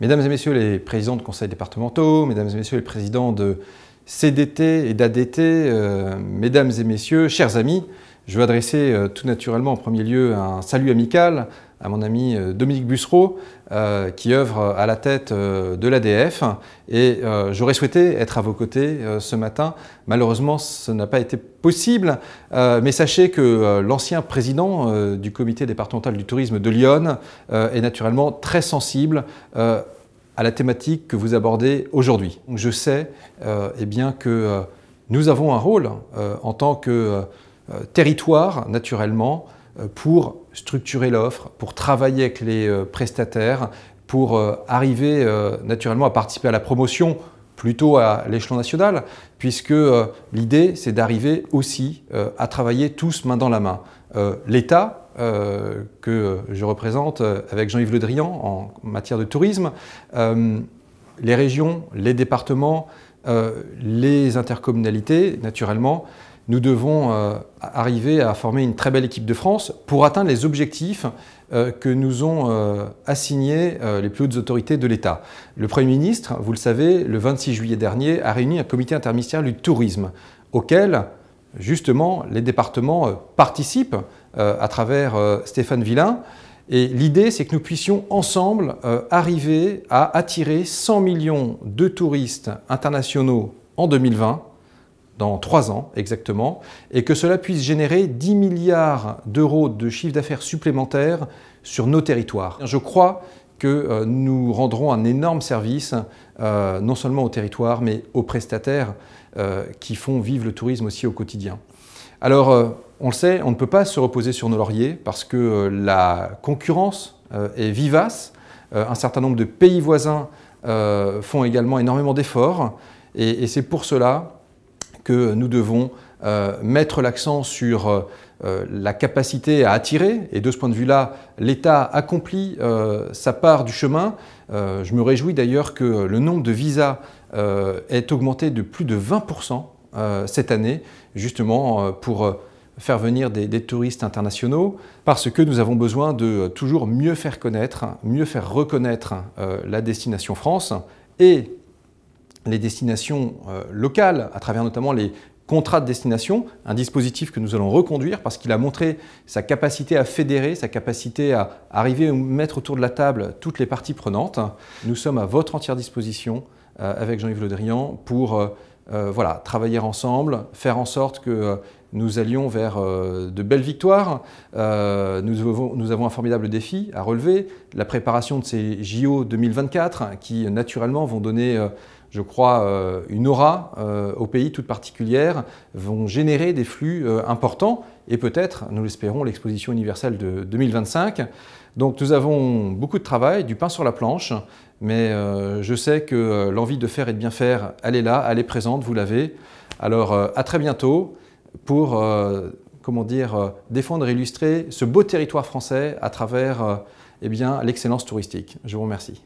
Mesdames et messieurs les présidents de conseils départementaux, mesdames et messieurs les présidents de CDT et d'ADT, euh, mesdames et messieurs, chers amis, je veux adresser euh, tout naturellement en premier lieu un salut amical à mon ami euh, Dominique Bussereau, euh, qui œuvre euh, à la tête de l'ADF. Et j'aurais souhaité être à vos côtés ce matin. Malheureusement, ce n'a pas été possible. mais sachez que l'ancien président du comité départemental du tourisme de Lyon est naturellement très sensible à la thématique que vous abordez aujourd'hui. Je sais et eh bien, que nous avons un rôle en tant que territoire, naturellement, euh, pour structurer l'offre, pour travailler avec les euh, prestataires, pour euh, arriver naturellement à participer à la promotion plutôt à l'échelon national, puisque l'idée, c'est d'arriver aussi à travailler tous main dans la main. L'État, que je représente avec Jean-Yves Le Drian en matière de tourisme, les régions, les départements, les intercommunalités, naturellement, nous devons euh, arriver à former une très belle équipe de France pour atteindre les objectifs euh, que nous ont euh, assignés les plus hautes autorités de l'État. Le Premier ministre, vous le savez, le 26 juillet dernier, a réuni un comité interministériel du tourisme auquel, justement, les départements participent à travers Stéphane Villain. Et l'idée, c'est que nous puissions ensemble arriver à attirer 100 millions de touristes internationaux en 2020 dans trois ans exactement, et que cela puisse générer 10 milliards d'euros de chiffre d'affaires supplémentaires sur nos territoires. Je crois que euh, nous rendrons un énorme service, euh, non seulement aux territoires, mais aux prestataires euh, qui font vivre le tourisme aussi au quotidien. Alors, on le sait, on ne peut pas se reposer sur nos lauriers parce que la concurrence est vivace. un certain nombre de pays voisins font également énormément d'efforts. Et, et c'est pour cela que nous devons euh, mettre l'accent sur euh, euh, la capacité à attirer, et de ce point de vue-là, l'État accomplit sa part du chemin. je me réjouis d'ailleurs que le nombre de visas ait augmenté de plus de 20% cette année, justement pour faire venir des, des, touristes internationaux, parce que nous avons besoin de toujours mieux faire connaître, mieux faire reconnaître la destination France, et les destinations euh, locales, à travers notamment les contrats de destination, un dispositif que nous allons reconduire parce qu'il a montré sa capacité à fédérer, sa capacité à arriver à mettre autour de la table toutes les parties prenantes. Nous sommes à votre entière disposition euh, avec Jean-Yves Le Drian pour euh, voilà, travailler ensemble, faire en sorte que nous allions vers euh, de belles victoires. Euh, nous, avons, un formidable défi à relever, la préparation de ces JO 2024 qui naturellement vont donner euh, je crois, une aura au pays toute particulière, vont générer des flux importants et peut-être, nous l'espérons, l'exposition universelle de 2025. Donc nous avons beaucoup de travail, du pain sur la planche, mais je sais que l'envie de faire et de bien faire, elle est là, elle est présente, vous l'avez. Alors à très bientôt pour, euh, comment dire, euh, défendre et illustrer ce beau territoire français à travers euh, eh l'excellence touristique. Je vous remercie.